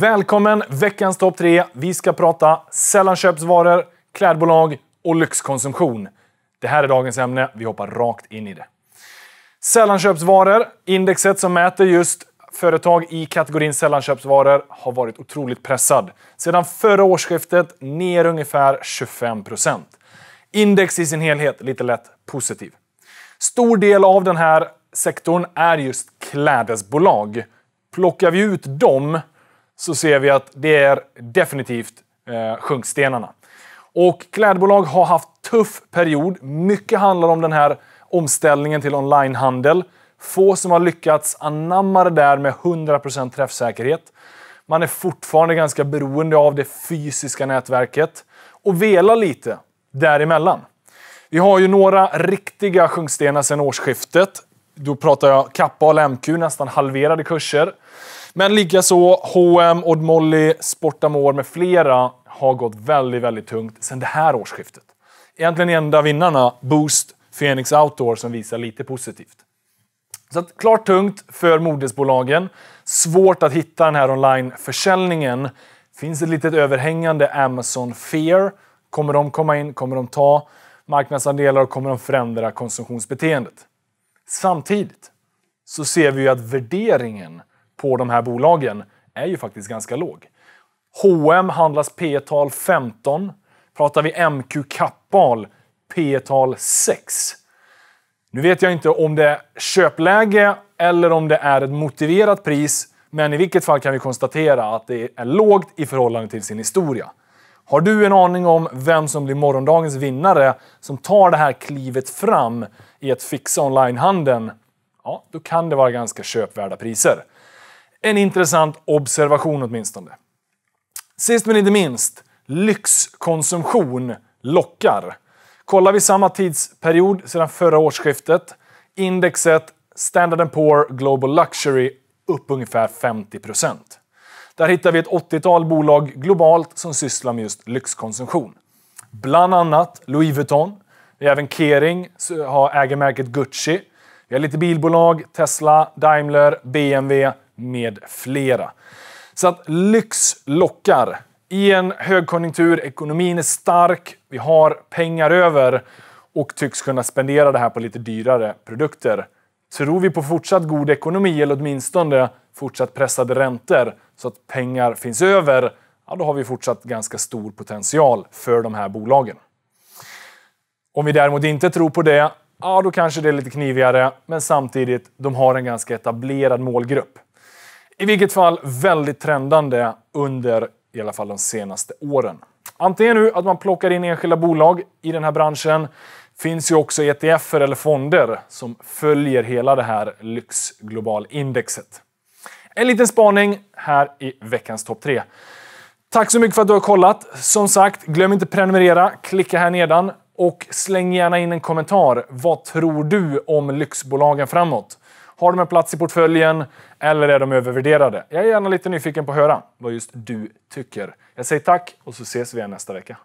Välkommen veckans topp tre. Vi ska prata sällanköpsvaror, klädbolag och lyxkonsumtion. Det här är dagens ämne. Vi hoppar rakt in i det. Sällanköpsvaror, indexet som mäter just företag i kategorin sällanköpsvaror, har varit otroligt pressad. Sedan förra årsskiftet ner ungefär 25 Index i sin helhet lite lätt positiv. Stor del av den här sektorn är just klädesbolag. Plockar vi ut dem så ser vi att det är definitivt eh, sjunkstenarna. Och klädbolag har haft tuff period. Mycket handlar om den här omställningen till onlinehandel. Få som har lyckats anamma det där med 100% träffsäkerhet. Man är fortfarande ganska beroende av det fysiska nätverket och velar lite däremellan. Vi har ju några riktiga sjunkstenar sedan årsskiftet. Då pratar jag Kappa och LMQ, nästan halverade kurser. Men likaså H&M, Odd Molly, Sportamore med flera har gått väldigt, väldigt tungt sedan det här årsskiftet. Egentligen enda vinnarna Boost, Phoenix Outdoor som visar lite positivt. Så att, klart tungt för modesbolagen. Svårt att hitta den här onlineförsäljningen. Finns ett litet överhängande Amazon Fear. Kommer de komma in? Kommer de ta marknadsandelar och kommer de förändra konsumtionsbeteendet? Samtidigt så ser vi ju att värderingen på de här bolagen är ju faktiskt ganska låg. H&M handlas P-tal 15. Pratar vi MQ Kappahl P-tal 6. Nu vet jag inte om det är köpläge eller om det är ett motiverat pris, men i vilket fall kan vi konstatera att det är lågt i förhållande till sin historia. Har du en aning om vem som blir morgondagens vinnare som tar det här klivet fram i att fixa onlinehandeln? Ja, då kan det vara ganska köpvärda priser en intressant observation åtminstone. Sist men inte minst, lyxkonsumtion lockar. Kollar vi samma tidsperiod sedan förra årsskiftet, indexet Standard Poor Global Luxury upp ungefär 50 Där hittar vi ett 80-tal bolag globalt som sysslar med just lyxkonsumtion. Bland annat Louis Vuitton, vi har även Kering, äger märket Gucci. Vi har lite bilbolag, Tesla, Daimler, BMW med flera. Så att lyx lockar. I en högkonjunktur, ekonomin är stark, vi har pengar över och tycks kunna spendera det här på lite dyrare produkter. Tror vi på fortsatt god ekonomi eller åtminstone fortsatt pressade räntor så att pengar finns över, ja, då har vi fortsatt ganska stor potential för de här bolagen. Om vi däremot inte tror på det, ja, då kanske det är lite knivigare, men samtidigt, de har en ganska etablerad målgrupp. I vilket fall väldigt trendande under i alla fall de senaste åren. Antingen nu att man plockar in enskilda bolag i den här branschen. finns ju också ETF eller fonder som följer hela det här lyxglobalindexet. En liten spaning här i veckans topp 3. Tack så mycket för att du har kollat. Som sagt, glöm inte prenumerera, klicka här nedan och släng gärna in en kommentar. Vad tror du om lyxbolagen framåt? Har de en plats i portföljen eller är de övervärderade? Jag är gärna lite nyfiken på att höra vad just du tycker. Jag säger tack och så ses vi nästa vecka.